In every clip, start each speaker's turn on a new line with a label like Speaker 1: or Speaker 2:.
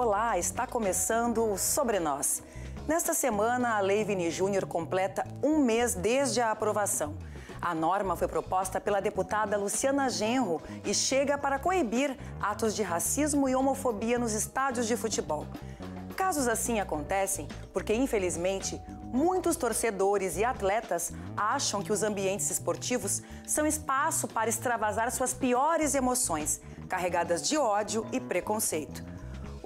Speaker 1: Olá, está começando o Sobre Nós. Nesta semana, a Lei Vini Júnior completa um mês desde a aprovação. A norma foi proposta pela deputada Luciana Genro e chega para coibir atos de racismo e homofobia nos estádios de futebol. Casos assim acontecem porque, infelizmente, muitos torcedores e atletas acham que os ambientes esportivos são espaço para extravasar suas piores emoções, carregadas de ódio e preconceito.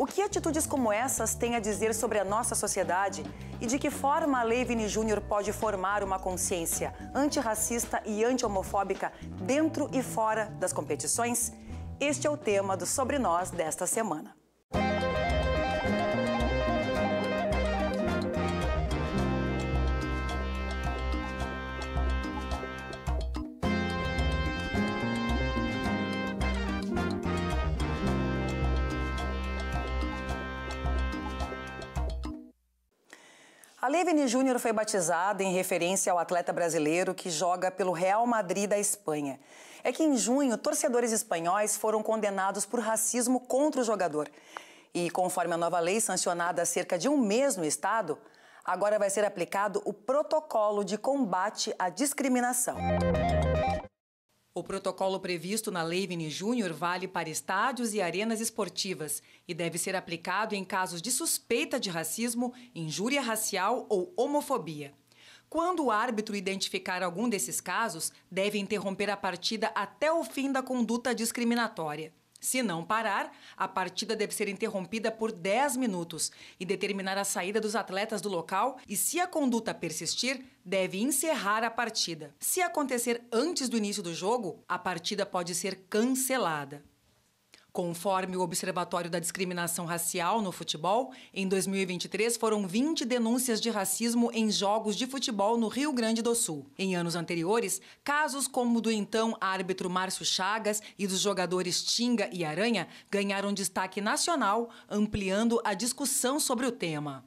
Speaker 1: O que atitudes como essas têm a dizer sobre a nossa sociedade? E de que forma a Lei Vini Júnior pode formar uma consciência antirracista e anti-homofóbica dentro e fora das competições? Este é o tema do Sobre Nós desta semana. A Levine Júnior foi batizada em referência ao atleta brasileiro que joga pelo Real Madrid da Espanha. É que em junho, torcedores espanhóis foram condenados por racismo contra o jogador. E conforme a nova lei sancionada há cerca de um mês no estado, agora vai ser aplicado o protocolo de combate à discriminação. O protocolo previsto na Lei Vini Júnior vale para estádios e arenas esportivas e deve ser aplicado em casos de suspeita de racismo, injúria racial ou homofobia. Quando o árbitro identificar algum desses casos, deve interromper a partida até o fim da conduta discriminatória. Se não parar, a partida deve ser interrompida por 10 minutos e determinar a saída dos atletas do local e, se a conduta persistir, deve encerrar a partida. Se acontecer antes do início do jogo, a partida pode ser cancelada. Conforme o Observatório da Discriminação Racial no Futebol, em 2023 foram 20 denúncias de racismo em jogos de futebol no Rio Grande do Sul. Em anos anteriores, casos como o do então árbitro Márcio Chagas e dos jogadores Tinga e Aranha ganharam destaque nacional, ampliando a discussão sobre o tema.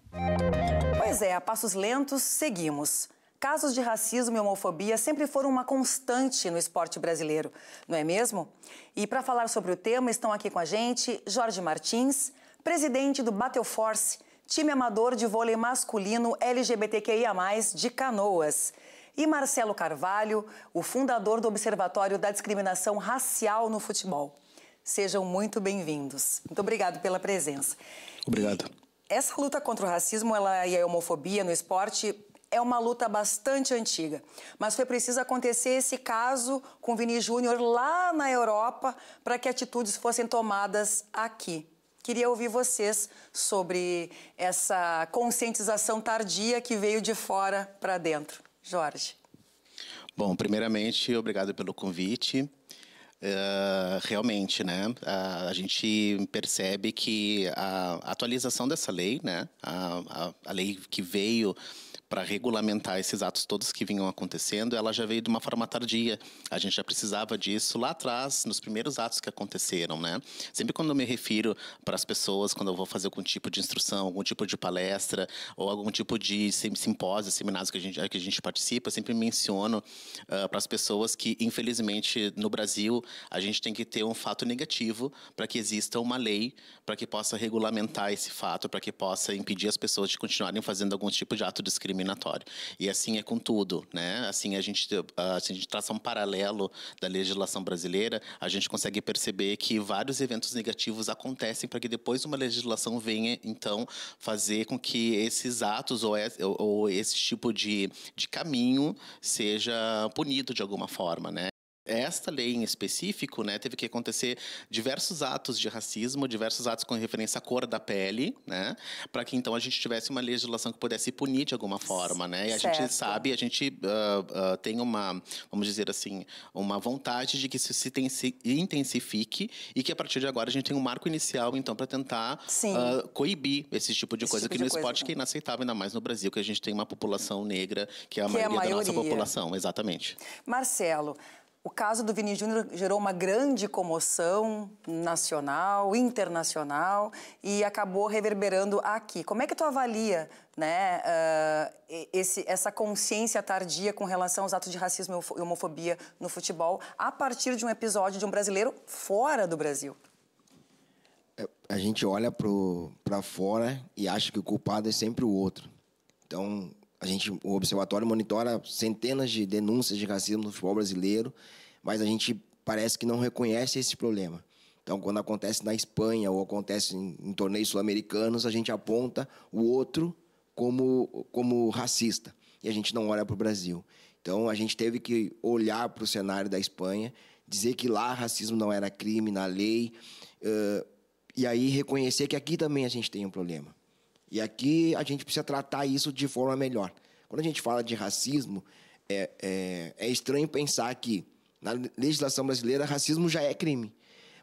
Speaker 1: Pois é, a passos lentos seguimos. Casos de racismo e homofobia sempre foram uma constante no esporte brasileiro, não é mesmo? E para falar sobre o tema estão aqui com a gente Jorge Martins, presidente do Battleforce, time amador de vôlei masculino LGBTQIA+, de Canoas. E Marcelo Carvalho, o fundador do Observatório da Discriminação Racial no Futebol. Sejam muito bem-vindos. Muito obrigado pela presença. Obrigado. E essa luta contra o racismo ela, e é a homofobia no esporte é uma luta bastante antiga, mas foi preciso acontecer esse caso com Vini Júnior lá na Europa para que atitudes fossem tomadas aqui. Queria ouvir vocês sobre essa conscientização tardia que veio de fora para dentro. Jorge.
Speaker 2: Bom, primeiramente, obrigado pelo convite. Uh, realmente, né? Uh, a gente percebe que a atualização dessa lei, né? A, a, a lei que veio para regulamentar esses atos todos que vinham acontecendo, ela já veio de uma forma tardia. A gente já precisava disso lá atrás, nos primeiros atos que aconteceram, né? Sempre quando eu me refiro para as pessoas, quando eu vou fazer algum tipo de instrução, algum tipo de palestra ou algum tipo de simpósio, seminários que a gente, que a gente participa, sempre menciono uh, ah, para as pessoas que, infelizmente, no Brasil, a gente tem que ter um fato negativo para que exista uma lei para que possa regulamentar esse fato, para que possa impedir as pessoas de continuarem fazendo algum tipo de ato discriminatório discriminatório. E assim é com tudo, né? Assim a gente, ah, a gente traça um paralelo da legislação brasileira, a gente consegue perceber que vários eventos negativos acontecem para que depois uma legislação venha, então, fazer com que esses atos ou, ou esse tipo de, de caminho seja punido de alguma forma, né? esta lei em específico, né, teve que acontecer diversos atos de racismo, diversos atos com referência à cor da pele, né, para que então a gente tivesse uma legislação que pudesse punir de alguma forma, né. E a certo. gente sabe, a gente uh, uh, tem uma, vamos dizer assim, uma vontade de que isso se intensifique e que a partir de agora a gente tem um marco inicial, então, para tentar uh, coibir esse tipo de esse coisa tipo que no esporte que é inaceitável, ainda mais no Brasil, que a gente tem uma população negra que é a, que maioria, é a maioria da nossa população, exatamente.
Speaker 1: Marcelo. O caso do Vini Júnior gerou uma grande comoção nacional, internacional e acabou reverberando aqui. Como é que tu avalia né, uh, esse, essa consciência tardia com relação aos atos de racismo e homofobia no futebol a partir de um episódio de um brasileiro fora do Brasil?
Speaker 3: É, a gente olha para fora e acha que o culpado é sempre o outro. Então, a gente, o observatório monitora centenas de denúncias de racismo no futebol brasileiro, mas a gente parece que não reconhece esse problema. Então, quando acontece na Espanha ou acontece em, em torneios sul-americanos, a gente aponta o outro como, como racista e a gente não olha para o Brasil. Então, a gente teve que olhar para o cenário da Espanha, dizer que lá racismo não era crime na lei, uh, e aí reconhecer que aqui também a gente tem um problema. E aqui a gente precisa tratar isso de forma melhor. Quando a gente fala de racismo, é, é, é estranho pensar que na legislação brasileira racismo já é crime.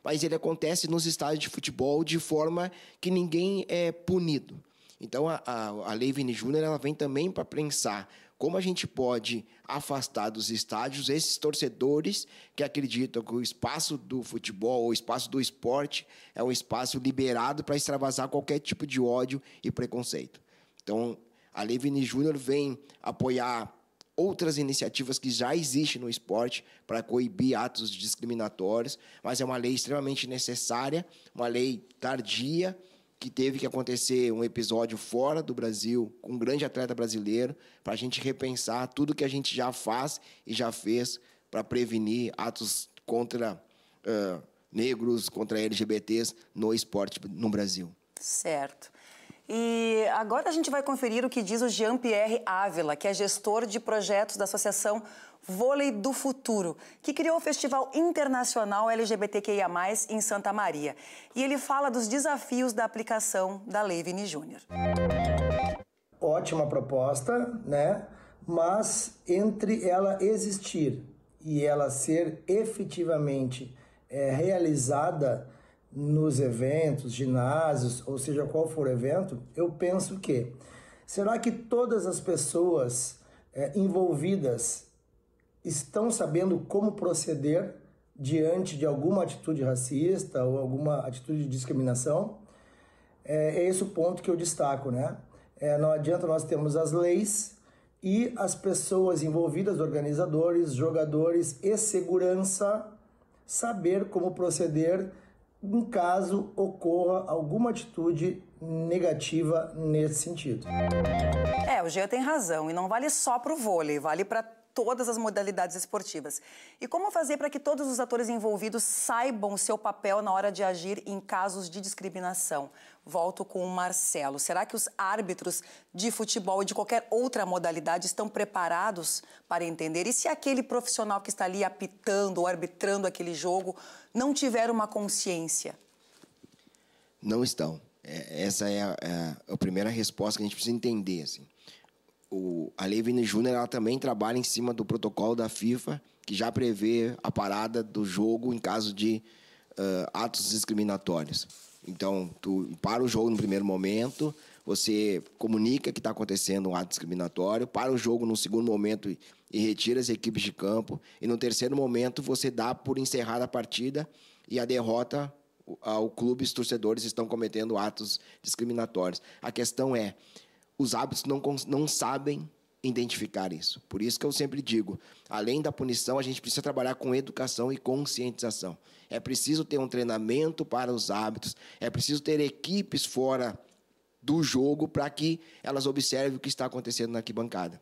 Speaker 3: Mas ele acontece nos estádios de futebol de forma que ninguém é punido. Então a, a, a Lei Vini Júnior ela vem também para pensar como a gente pode afastar dos estádios esses torcedores que acreditam que o espaço do futebol, o espaço do esporte, é um espaço liberado para extravasar qualquer tipo de ódio e preconceito? Então, a Levine Júnior vem apoiar outras iniciativas que já existem no esporte para coibir atos discriminatórios, mas é uma lei extremamente necessária, uma lei tardia, que teve que acontecer um episódio fora do Brasil, com um grande atleta brasileiro, para a gente repensar tudo que a gente já faz e já fez para prevenir atos contra uh, negros, contra LGBTs no esporte no Brasil.
Speaker 1: Certo. E agora a gente vai conferir o que diz o Jean-Pierre Ávila, que é gestor de projetos da Associação Vôlei do Futuro, que criou o Festival Internacional LGBTQIA+, em Santa Maria. E ele fala dos desafios da aplicação da Lei Vini Júnior.
Speaker 3: Ótima proposta, né? Mas entre ela existir e ela ser efetivamente é, realizada nos eventos, ginásios, ou seja, qual for o evento, eu penso que será que todas as pessoas é, envolvidas estão sabendo como proceder diante de alguma atitude racista ou alguma atitude de discriminação. É, é esse o ponto que eu destaco, né? É, não adianta nós termos as leis e as pessoas envolvidas, organizadores, jogadores e segurança, saber como proceder em caso ocorra alguma
Speaker 1: atitude negativa nesse sentido. É, o Gia tem razão e não vale só para o vôlei, vale para todas as modalidades esportivas. E como fazer para que todos os atores envolvidos saibam o seu papel na hora de agir em casos de discriminação? Volto com o Marcelo. Será que os árbitros de futebol e de qualquer outra modalidade estão preparados para entender? E se aquele profissional que está ali apitando ou arbitrando aquele jogo não tiver uma consciência?
Speaker 3: Não estão. É, essa é a, é a primeira resposta que a gente precisa entender. Assim o, a Levine Júnior ela também trabalha em cima do protocolo da FIFA, que já prevê a parada do jogo em caso de uh, atos discriminatórios. Então, tu para o jogo no primeiro momento, você comunica que está acontecendo um ato discriminatório, para o jogo no segundo momento e, e retira as equipes de campo, e no terceiro momento você dá por encerrada a partida e a derrota ao clube, os torcedores estão cometendo atos discriminatórios. A questão é, os hábitos não, não sabem identificar isso. Por isso que eu sempre digo, além da punição, a gente precisa trabalhar com educação e conscientização. É preciso ter um treinamento para os hábitos, é preciso ter equipes fora do jogo para que elas observem o que está acontecendo na arquibancada.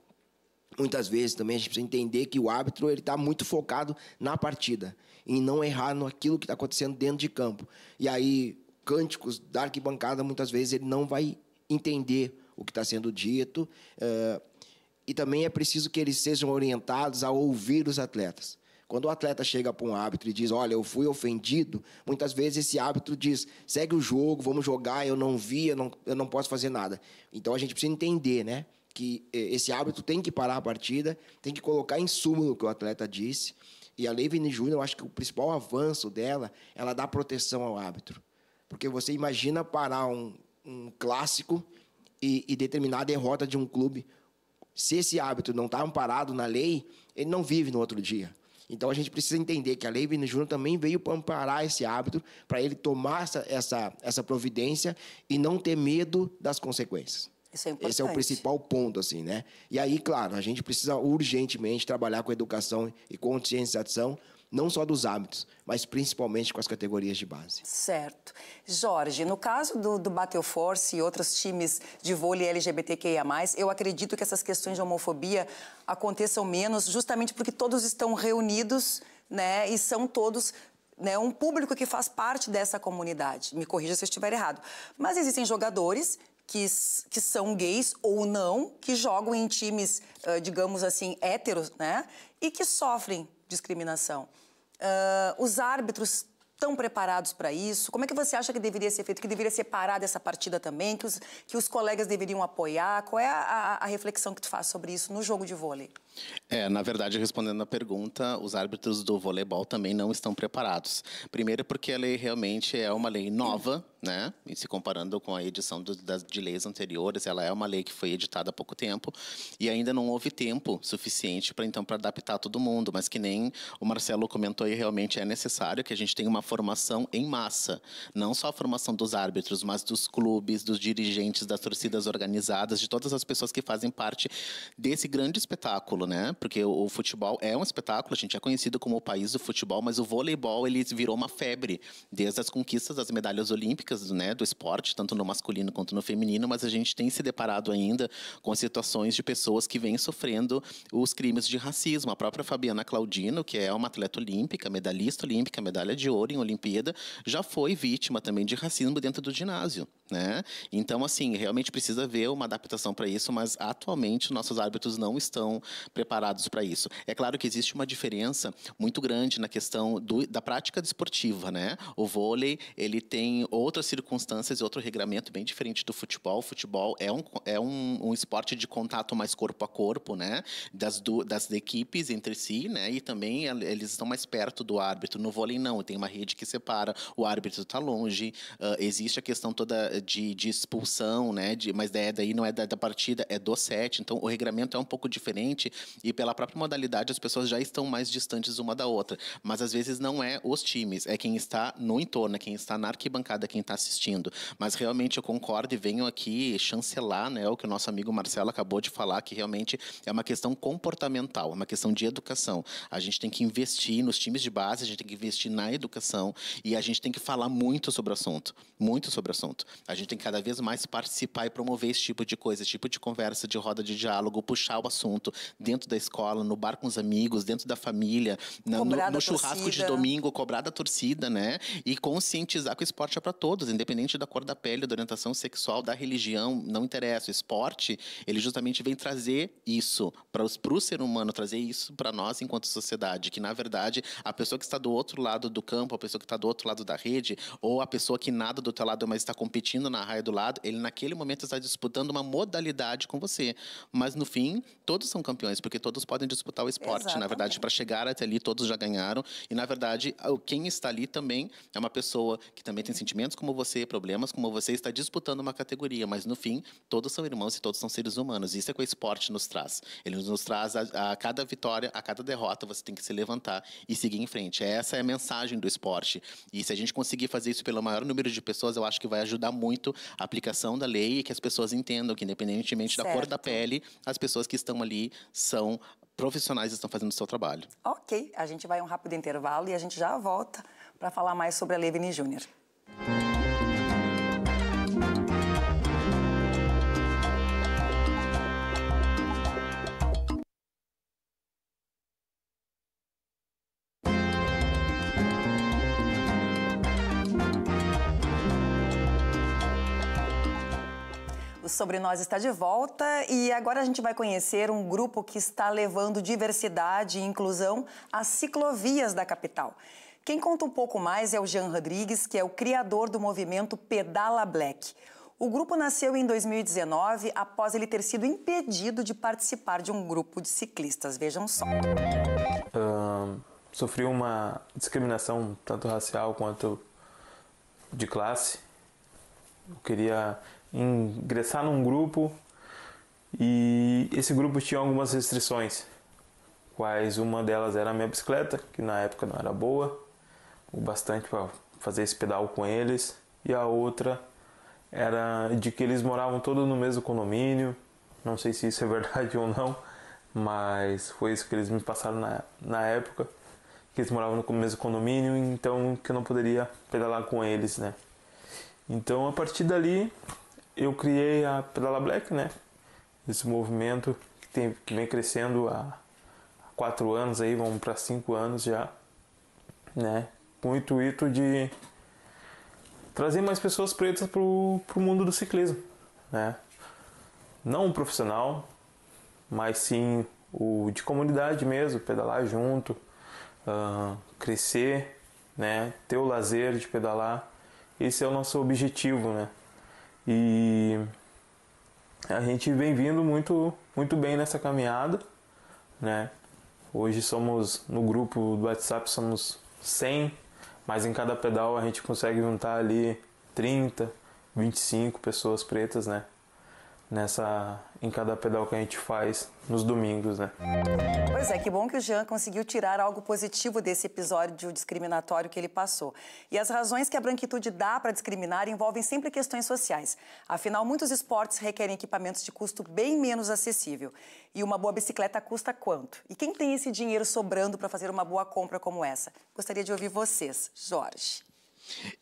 Speaker 3: Muitas vezes também a gente precisa entender que o árbitro ele está muito focado na partida, em não errar naquilo que está acontecendo dentro de campo. E aí, cânticos da arquibancada, muitas vezes ele não vai entender o que está sendo dito. Uh, e também é preciso que eles sejam orientados a ouvir os atletas. Quando o atleta chega para um árbitro e diz, olha, eu fui ofendido, muitas vezes esse árbitro diz, segue o jogo, vamos jogar, eu não vi, eu não, eu não posso fazer nada. Então a gente precisa entender, né? Que eh, esse árbitro tem que parar a partida, tem que colocar em súmulo o que o atleta disse. E a Lei Vini Júnior, eu acho que o principal avanço dela, ela dá proteção ao árbitro. Porque você imagina parar um, um clássico e, e determinar a derrota de um clube, se esse árbitro não está amparado na lei, ele não vive no outro dia. Então a gente precisa entender que a Lei Vini Júnior também veio para amparar esse árbitro, para ele tomar essa, essa, essa providência e não ter medo das consequências.
Speaker 1: Isso é importante. Esse é o principal
Speaker 3: ponto, assim, né? E aí, claro, a gente precisa urgentemente trabalhar com educação e conscientização não só dos hábitos, mas principalmente com as categorias de base.
Speaker 1: Certo. Jorge, no caso do, do Battle Force e outros times de vôlei LGBTQIA, eu acredito que essas questões de homofobia aconteçam menos, justamente porque todos estão reunidos né, e são todos né, um público que faz parte dessa comunidade. Me corrija se eu estiver errado. Mas existem jogadores que, que, são gays ou não, que jogam em times, digamos assim, héteros, né? E que sofrem discriminação. Uh, os árbitros estão preparados para isso? Como é que você acha que deveria ser feito? Que deveria ser parada essa partida também? Que os, que os colegas deveriam apoiar? Qual é a, a reflexão que tu faz sobre isso no jogo de vôlei?
Speaker 2: É, na verdade, respondendo a pergunta, os árbitros do voleibol também não estão preparados. Primeiro, porque a lei realmente é uma lei nova, né? E se comparando com a edição do, das, de leis anteriores, ela é uma lei que foi editada há pouco tempo e ainda não houve tempo suficiente para então para adaptar todo mundo. Mas que nem o Marcelo comentou, realmente é necessário que a gente tenha uma formação em massa, não só a formação dos árbitros, mas dos clubes, dos dirigentes, das torcidas organizadas, de todas as pessoas que fazem parte desse grande espetáculo né? Porque o, o, futebol é um espetáculo, a gente é conhecido como o país do futebol, mas o voleibol ele virou uma febre desde as conquistas das medalhas olímpicas, né, do esporte, tanto no masculino quanto no feminino, mas a gente tem se deparado ainda com situações de pessoas que vêm sofrendo os crimes de racismo. A própria Fabiana Claudino, que é uma atleta olímpica, medalhista olímpica, medalha de ouro em Olimpíada, já foi vítima também de racismo dentro do ginásio, né? Então, assim, realmente precisa ver uma adaptação para isso, mas atualmente nossos árbitros não estão preparados para isso. É claro que existe uma diferença muito grande na questão do, da prática desportiva, né? O vôlei, ele tem outras circunstâncias e outro regramento bem diferente do futebol. O futebol é um, é um, um esporte de contato mais corpo a corpo, né? Das, do, das equipes entre si, né? E também eles estão mais perto do árbitro. No vôlei, não. Tem uma rede que separa, o árbitro está longe. Uh, existe a questão toda de, de expulsão, né? De, mas é daí, não é da, da partida, é do set. Então, o regramento é um pouco diferente e pela própria modalidade as pessoas já estão mais distantes uma da outra. Mas às vezes não é os times, é quem está no entorno, é quem está na arquibancada, é quem está assistindo. Mas realmente eu concordo e venho aqui chancelar né, o que o nosso amigo Marcelo acabou de falar, que realmente é uma questão comportamental, é uma questão de educação. A gente tem que investir nos times de base, a gente tem que investir na educação e a gente tem que falar muito sobre o assunto. Muito sobre o assunto. A gente tem que cada vez mais participar e promover esse tipo de coisa, esse tipo de conversa, de roda de diálogo, puxar o assunto, dentro da escola, no bar com os amigos, dentro da família, na, no, no, churrasco torcida. de domingo, cobrar da torcida, né? E conscientizar que o esporte é para todos, independente da cor da pele, da orientação sexual, da religião, não interessa. O esporte, ele justamente vem trazer isso para o ser humano, trazer isso para nós enquanto sociedade, que na verdade a pessoa que está do outro lado do campo, a pessoa que está do outro lado da rede, ou a pessoa que nada do teu lado, mas está competindo na raia do lado, ele naquele momento está disputando uma modalidade com você. Mas no fim, todos são campeões porque todos podem disputar o esporte. Exatamente. Na verdade, para chegar até ali, todos já ganharam. E, na verdade, quem está ali também é uma pessoa que também tem sentimentos como você, problemas como você, está disputando uma categoria. Mas, no fim, todos são irmãos e todos são seres humanos. Isso é que o esporte nos traz. Ele nos traz a, a cada vitória, a cada derrota, você tem que se levantar e seguir em frente. Essa é a mensagem do esporte. E se a gente conseguir fazer isso pelo maior número de pessoas, eu acho que vai ajudar muito a aplicação da lei e que as pessoas entendam que, independentemente da certo. cor da pele, as pessoas que estão ali são profissionais estão fazendo o seu trabalho.
Speaker 1: Ok, a gente vai um rápido intervalo e a gente já volta para falar mais sobre a Levine Júnior. sobre nós está de volta e agora a gente vai conhecer um grupo que está levando diversidade e inclusão às ciclovias da capital. Quem conta um pouco mais é o Jean Rodrigues, que é o criador do movimento Pedala Black. O grupo nasceu em 2019 após ele ter sido impedido de participar de um grupo de ciclistas. Vejam só.
Speaker 4: Uh, sofri uma discriminação tanto racial quanto de classe. Eu queria ingressar num grupo e esse grupo tinha algumas restrições, quais uma delas era a minha bicicleta, que na época não era boa, o bastante para fazer esse pedal com eles, e a outra era de que eles moravam todos no mesmo condomínio, não sei se isso é verdade ou não, mas foi isso que eles me passaram na, na época, que eles moravam no mesmo condomínio, então que eu não poderia pedalar com eles, né? Então a partir dali eu criei a Pedala Black, né? Esse movimento que, tem, que vem crescendo há quatro anos aí, vamos para cinco anos já, né? Com o intuito de trazer mais pessoas pretas pro, pro mundo do ciclismo, né? Não um profissional, mas sim o de comunidade mesmo, pedalar junto, uh, crescer, né? Ter o lazer de pedalar. Esse é o nosso objetivo, né? E a gente vem vindo muito, muito bem nessa caminhada, né? Hoje somos no grupo do WhatsApp somos 100, mas em cada pedal a gente consegue juntar ali 30, 25 pessoas pretas, né? nessa em cada pedal que a gente faz nos domingos, né?
Speaker 1: Pois é, que bom que o Jean conseguiu tirar algo positivo desse episódio discriminatório que ele passou. E as razões que a branquitude dá para discriminar envolvem sempre questões sociais. Afinal, muitos esportes requerem equipamentos de custo bem menos acessível. E uma boa bicicleta custa quanto? E quem tem esse dinheiro sobrando para fazer uma boa compra como essa? Gostaria de ouvir vocês, Jorge.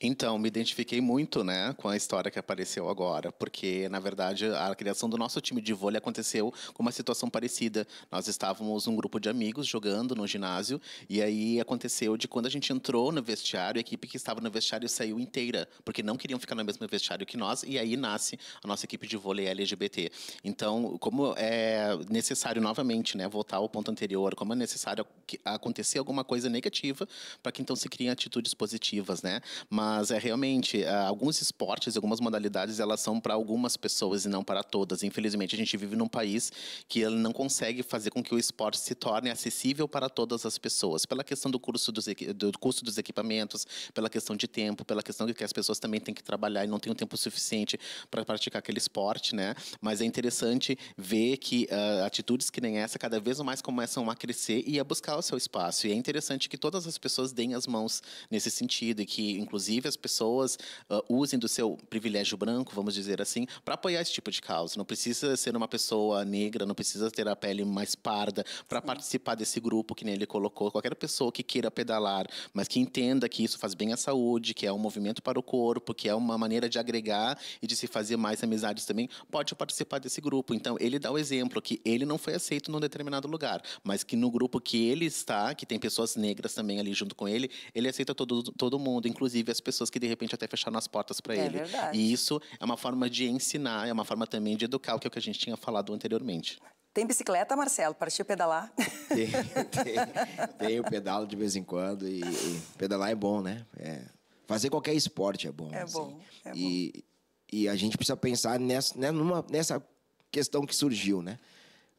Speaker 2: Então, me identifiquei muito, né, com a história que apareceu agora, porque na verdade a criação do nosso time de vôlei aconteceu com uma situação parecida. Nós estávamos um grupo de amigos jogando no ginásio e aí aconteceu de quando a gente entrou no vestiário, a equipe que estava no vestiário saiu inteira, porque não queriam ficar no mesmo vestiário que nós e aí nasce a nossa equipe de vôlei LGBT. Então, como é necessário novamente, né, voltar ao ponto anterior, como é necessário acontecer alguma coisa negativa para que então se criem atitudes positivas, né? Mas é realmente, é, alguns esportes, algumas modalidades, elas são para algumas pessoas e não para todas. Infelizmente, a gente vive num país que ele não consegue fazer com que o esporte se torne acessível para todas as pessoas, pela questão do, curso dos, do custo dos equipamentos, pela questão de tempo, pela questão de que as pessoas também têm que trabalhar e não têm o tempo suficiente para praticar aquele esporte, né? Mas é interessante ver que uh, atitudes que nem essa cada vez mais começam a crescer e a buscar o seu espaço. E é interessante que todas as pessoas deem as mãos nesse sentido e que inclusive as pessoas uh, usem do seu privilégio branco, vamos dizer assim, para apoiar esse tipo de causa. Não precisa ser uma pessoa negra, não precisa ter a pele mais parda para participar desse grupo que nem ele colocou. Qualquer pessoa que queira pedalar, mas que entenda que isso faz bem à saúde, que é um movimento para o corpo, que é uma maneira de agregar e de se fazer mais amizades também, pode participar desse grupo. Então, ele dá o exemplo que ele não foi aceito num determinado lugar, mas que no grupo que ele está, que tem pessoas negras também ali junto com ele, ele aceita todo, todo mundo, inclusive inclusive as pessoas que de repente até fecharam as portas para é ele. Verdade. E isso é uma forma de ensinar, é uma forma também de educar, que é o que a gente tinha falado anteriormente.
Speaker 1: Tem bicicleta, Marcelo? Partiu pedalar? Tem, tem,
Speaker 3: tem, o pedalo de vez em quando e, e pedalar é bom, né? É, fazer qualquer esporte é bom. É assim. bom. É e, e a gente precisa pensar nessa, né, numa, nessa questão que surgiu, né?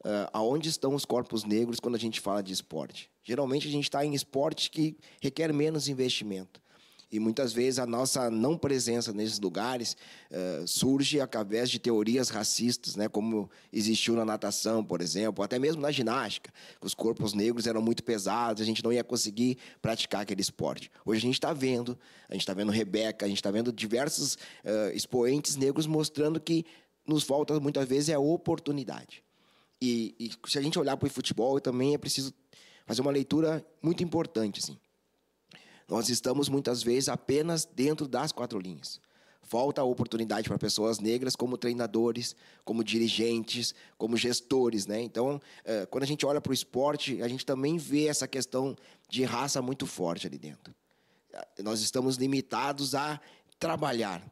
Speaker 3: Uh, aonde estão os corpos negros quando a gente fala de esporte? Geralmente a gente está em esporte que requer menos investimento. E muitas vezes a nossa não presença nesses lugares eh, surge através de teorias racistas, né, como existiu na natação, por exemplo, até mesmo na ginástica. Os corpos negros eram muito pesados, a gente não ia conseguir praticar aquele esporte. Hoje a gente está vendo, a gente está vendo Rebeca, a gente está vendo diversos uh, expoentes negros mostrando que nos falta muitas vezes é a oportunidade. E, e se a gente olhar para o futebol, também é preciso fazer uma leitura muito importante, assim. Nós estamos muitas vezes apenas dentro das quatro linhas. Falta a oportunidade para pessoas negras como treinadores, como dirigentes, como gestores, né? Então, eh, quando a gente olha para o esporte, a gente também vê essa questão de raça muito forte ali dentro. Eh, nós estamos limitados a trabalhar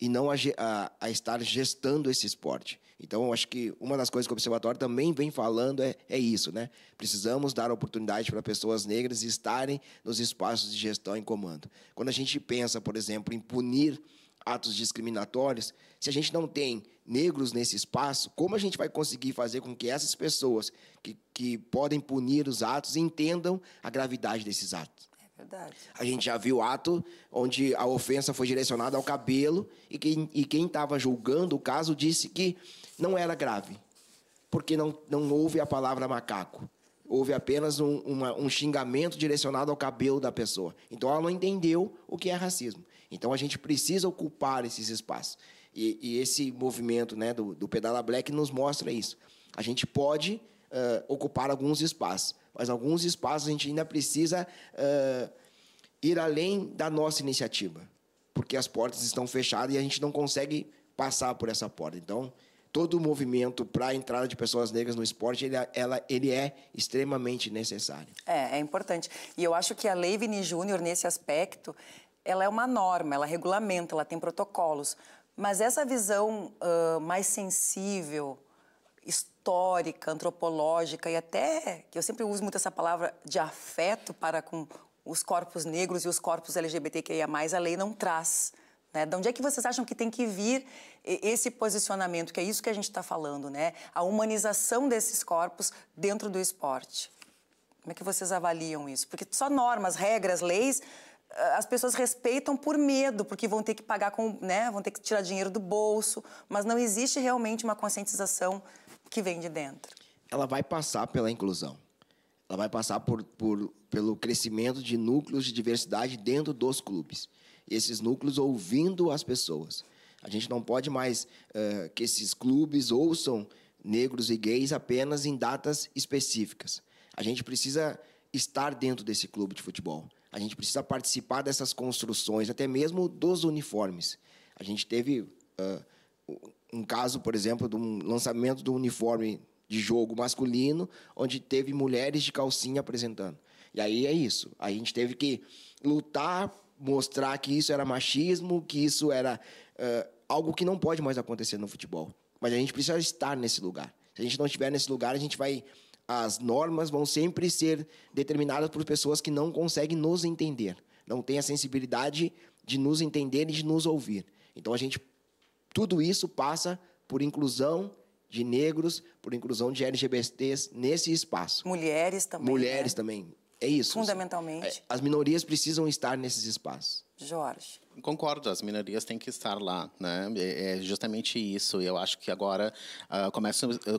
Speaker 3: e não a, a, a estar gestando esse esporte. Então, acho que uma das coisas que o Observatório também vem falando é, é isso, né? Precisamos dar oportunidade para pessoas negras estarem nos espaços de gestão e comando. Quando a gente pensa, por exemplo, em punir atos discriminatórios, se a gente não tem negros nesse espaço, como a gente vai conseguir fazer com que essas pessoas que, que podem punir os atos entendam a gravidade desses atos? Verdade. A gente já viu ato onde a ofensa foi direcionada ao cabelo e quem estava julgando o caso disse que não era grave, porque não, não houve a palavra macaco. Houve apenas um, uma, um xingamento direcionado ao cabelo da pessoa. Então ela não entendeu o que é racismo. Então a gente precisa ocupar esses espaços. E, e esse movimento né, do, do Pedala Black nos mostra isso. A gente pode uh, ocupar alguns espaços, mas alguns espaços a gente ainda precisa uh, ir além da nossa iniciativa, porque as portas estão fechadas e a gente não consegue passar por essa porta. Então, todo o movimento para a entrada de pessoas negras no esporte, ele, é, ela, ele é extremamente necessário.
Speaker 1: É, é importante. E eu acho que a Lei Vini Júnior, nesse aspecto, ela é uma norma, ela é regulamenta, ela tem protocolos. Mas essa visão uh, mais sensível, histórica, antropológica e até, que eu sempre uso muito essa palavra, de afeto para com os corpos negros e os corpos LGBTQIA+, a lei não traz. Né? De onde é que vocês acham que tem que vir esse posicionamento, que é isso que a gente está falando, né? A humanização desses corpos dentro do esporte. Como é que vocês avaliam isso? Porque só normas, regras, leis, eh, as pessoas respeitam por medo, porque vão ter que pagar com, né? Vão ter que tirar dinheiro do bolso, mas não existe realmente uma conscientização que vem de dentro.
Speaker 3: Ela vai passar pela inclusão. Ela vai passar por, por pelo crescimento de núcleos de diversidade dentro dos clubes. Esses núcleos ouvindo as pessoas. A gente não pode mais uh, que esses clubes ouçam negros e gays apenas em datas específicas. A gente precisa estar dentro desse clube de futebol. A gente precisa participar dessas construções, até mesmo dos uniformes. A gente teve uh, um caso, por exemplo, de um lançamento do uniforme de jogo masculino, onde teve mulheres de calcinha apresentando. E aí é isso. A gente teve que lutar, mostrar que isso era machismo, que isso era uh, algo que não pode mais acontecer no futebol. Mas a gente precisa estar nesse lugar. Se a gente não estiver nesse lugar, a gente vai. As normas vão sempre ser determinadas por pessoas que não conseguem nos entender, não têm a sensibilidade de nos entender e de nos ouvir. Então a gente. Tudo isso passa por inclusão de negros, por inclusão de LGBTs nesse espaço. Mulheres também. Mulheres né? também. É isso. Fundamentalmente. É, as minorias precisam estar nesses espaços.
Speaker 1: Jorge.
Speaker 2: Concordo, as minorias têm que estar lá, né? É, é justamente isso. Eu acho que agora uh,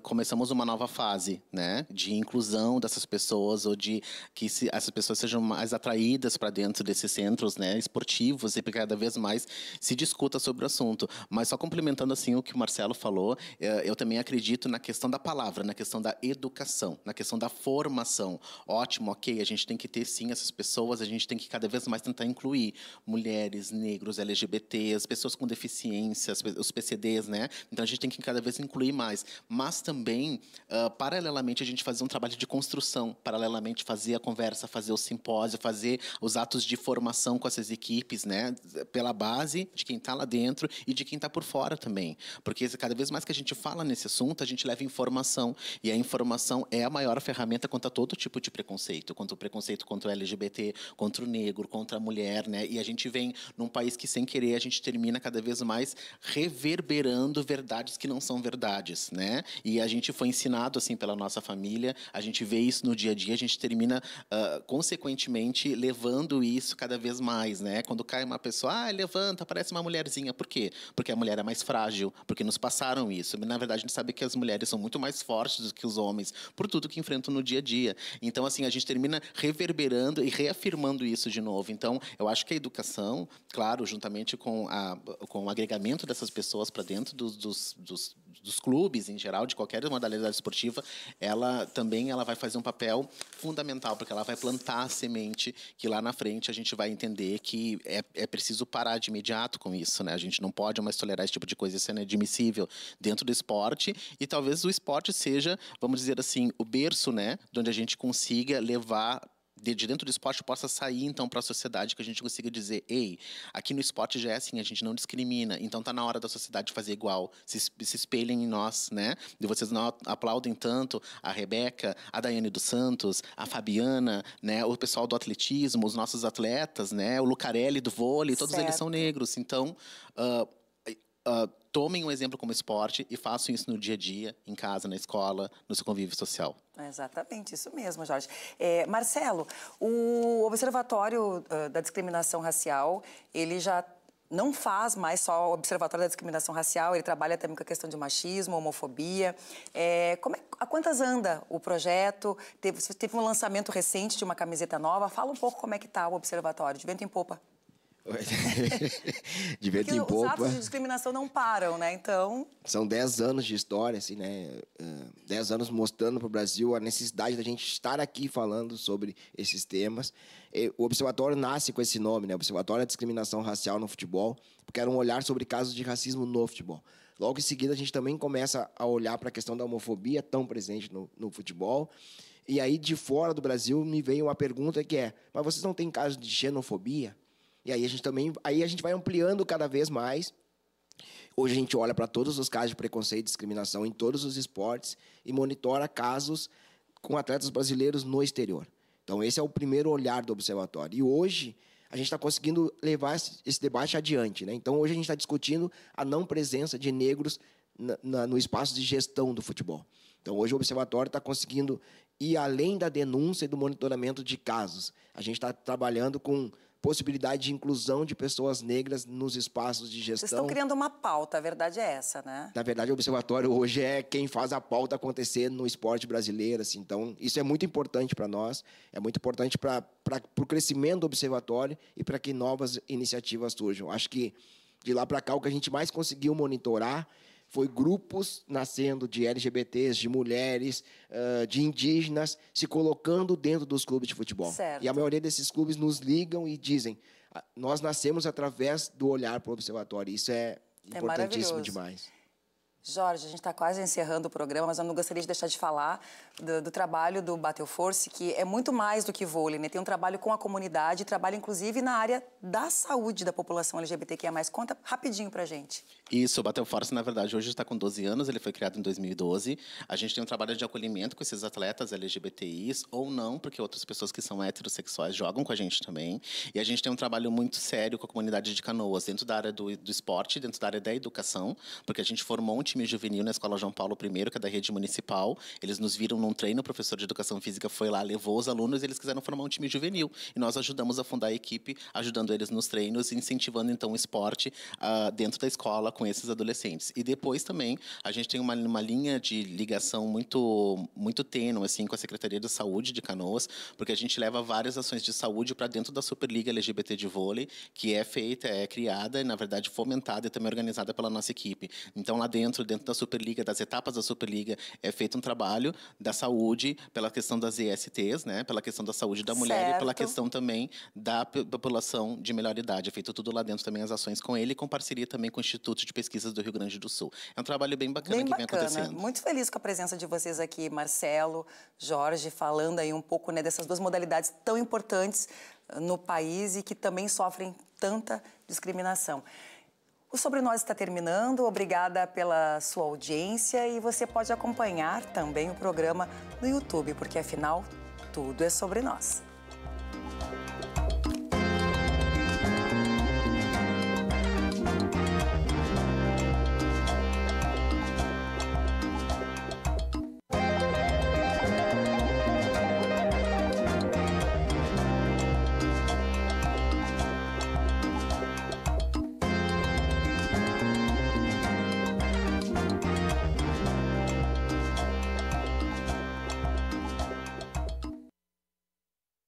Speaker 2: começamos uma nova fase, né? De inclusão dessas pessoas ou de que se, essas pessoas sejam mais atraídas para dentro desses centros, né? Esportivos e cada vez mais se discuta sobre o assunto. Mas só complementando assim o que o Marcelo falou, é, eu também acredito na questão da palavra, na questão da educação, na questão da formação. Ótimo, ok. A gente tem que ter sim essas pessoas, a gente tem que cada vez mais tentar incluir mulheres, negros, LGBTs, pessoas com deficiências, os PCDs, né? Então a gente tem que cada vez incluir mais. Mas também, uh, paralelamente, a gente fazer um trabalho de construção, paralelamente fazer a conversa, fazer o simpósio, fazer os atos de formação com essas equipes, né? Pela base de quem está lá dentro e de quem está por fora também. Porque cada vez mais que a gente fala nesse assunto, a gente leva informação. E a informação é a maior ferramenta contra todo tipo de preconceito. Contra o preconceito contra o LGBT, contra o negro, contra a mulher, né? E a gente gente vem num país que, sem querer, a gente termina cada vez mais reverberando verdades que não são verdades, né? E a gente foi ensinado assim pela nossa família, a gente vê isso no dia a dia, a gente termina uh, consequentemente levando isso cada vez mais, né? Quando cai uma pessoa, ah, levanta, parece uma mulherzinha, por quê? Porque a mulher é mais frágil, porque nos passaram isso. Na verdade, a gente sabe que as mulheres são muito mais fortes do que os homens por tudo que enfrentam no dia a dia. Então, assim, a gente termina reverberando e reafirmando isso de novo. Então, eu acho que a educação formação, claro, juntamente com, a, com o agregamento dessas pessoas para dentro dos, dos, dos, dos, clubes em geral, de qualquer modalidade esportiva, ela também ela vai fazer um papel fundamental, porque ela vai plantar a semente que lá na frente a gente vai entender que é, é preciso parar de imediato com isso. Né? A gente não pode mais tolerar esse tipo de coisa, isso é inadmissível dentro do esporte, e talvez o esporte seja, vamos dizer assim, o berço, né, de onde a gente consiga levar de, de dentro do esporte possa sair então para a sociedade que a gente consiga dizer, ei, aqui no esporte já é assim, a gente não discrimina, então tá na hora da sociedade fazer igual, se, se espelhem em nós, né? E vocês não aplaudem tanto a Rebeca, a Daiane dos Santos, a Fabiana, né? O pessoal do atletismo, os nossos atletas, né? O Lucarelli do vôlei, todos certo. eles são negros, então uh, uh, tomem um exemplo como esporte e façam isso no dia a dia, em casa, na escola, no seu convívio social.
Speaker 1: exatamente, isso mesmo, Jorge. É, Marcelo, o Observatório da Discriminação Racial, ele já não faz mais só o Observatório da Discriminação Racial, ele trabalha também com a questão de machismo, homofobia. É, como é, a quantas anda o projeto? Teve, teve um lançamento recente de uma camiseta nova. Fala um pouco como é que está o Observatório, de vento em popa.
Speaker 3: de vento em Os atos de
Speaker 1: discriminação não param, né? Então.
Speaker 3: São 10 anos de história, assim, né? 10 ah, anos mostrando para o Brasil a necessidade da gente estar aqui falando sobre esses temas. O Observatório nasce com esse nome, né? Observatório da Discriminação Racial no Futebol, porque era um olhar sobre casos de racismo no futebol. Logo em seguida, a gente também começa a olhar para a questão da homofobia tão presente no, no futebol. E aí, de fora do Brasil, me veio uma pergunta que é: mas vocês não têm casos de xenofobia? E aí a gente também, aí a gente vai ampliando cada vez mais. Hoje a gente olha para todos os casos de preconceito e discriminação em todos os esportes e monitora casos com atletas brasileiros no exterior. Então esse é o primeiro olhar do observatório. E hoje a gente está conseguindo levar esse debate adiante, né? Então hoje a gente está discutindo a não presença de negros na, na, no espaço de gestão do futebol. Então, hoje o Observatório está conseguindo ir além da denúncia e do monitoramento de casos. A gente está trabalhando com possibilidade de inclusão de pessoas negras nos espaços de gestão. Vocês estão
Speaker 1: criando uma pauta, a verdade é essa, né?
Speaker 3: Na verdade, o observatório hoje é quem faz a pauta acontecer no esporte brasileiro, assim. Então, isso é muito importante para nós, é muito importante para o crescimento do observatório e para que novas iniciativas surjam. Acho que de lá para cá o que a gente mais conseguiu monitorar foi grupos nascendo de LGBTs, de mulheres, de indígenas, se colocando dentro dos clubes de futebol. Certo. E a maioria desses clubes nos ligam e dizem: ah, nós nascemos através do olhar para o observatório. Isso é,
Speaker 4: é importantíssimo
Speaker 3: é demais.
Speaker 1: Jorge, a gente está quase encerrando o programa, mas eu não gostaria de deixar de falar do, do, trabalho do Battle Force, que é muito mais do que vôlei, né? Tem um trabalho com a comunidade, trabalha inclusive na área da saúde da população LGBTQIA+. Conta rapidinho pra gente.
Speaker 2: Isso, o Battle Force, na verdade, hoje está com 12 anos, ele foi criado em 2012. A gente tem um trabalho de acolhimento com esses atletas LGBTIs, ou não, porque outras pessoas que são heterossexuais jogam com a gente também. E a gente tem um trabalho muito sério com a comunidade de canoas, dentro da área do, do esporte, dentro da área da educação, porque a gente formou um time juvenil na Escola João Paulo I, que é da rede municipal. Eles nos viram num treino, o professor de educação física foi lá, levou os alunos e eles quiseram formar um time juvenil. E nós ajudamos a fundar a equipe, ajudando eles nos treinos, incentivando então o esporte uh, dentro da escola com esses adolescentes. E depois também a gente tem uma, uma linha de ligação muito muito tênue assim com a Secretaria de Saúde de Canoas, porque a gente leva várias ações de saúde para dentro da Superliga LGBT de vôlei, que é feita, é criada e na verdade fomentada e também organizada pela nossa equipe. Então lá dentro dentro, dentro da Superliga, das etapas da Superliga, é feito um trabalho da saúde, pela questão das ESTs, né? Pela questão da saúde da mulher certo. e pela questão também da população de melhor idade. É feito tudo lá dentro também as ações com ele, com parceria também com o Instituto de Pesquisas do Rio Grande do Sul. É um trabalho bem bacana bem que bacana. vem acontecendo.
Speaker 1: Muito feliz com a presença de vocês aqui, Marcelo, Jorge, falando aí um pouco né, dessas duas modalidades tão importantes eh, no país e que também sofrem tanta discriminação. O Sobre Nós está terminando. Obrigada pela sua audiência e você pode acompanhar também o programa no YouTube, porque afinal tudo é sobre nós.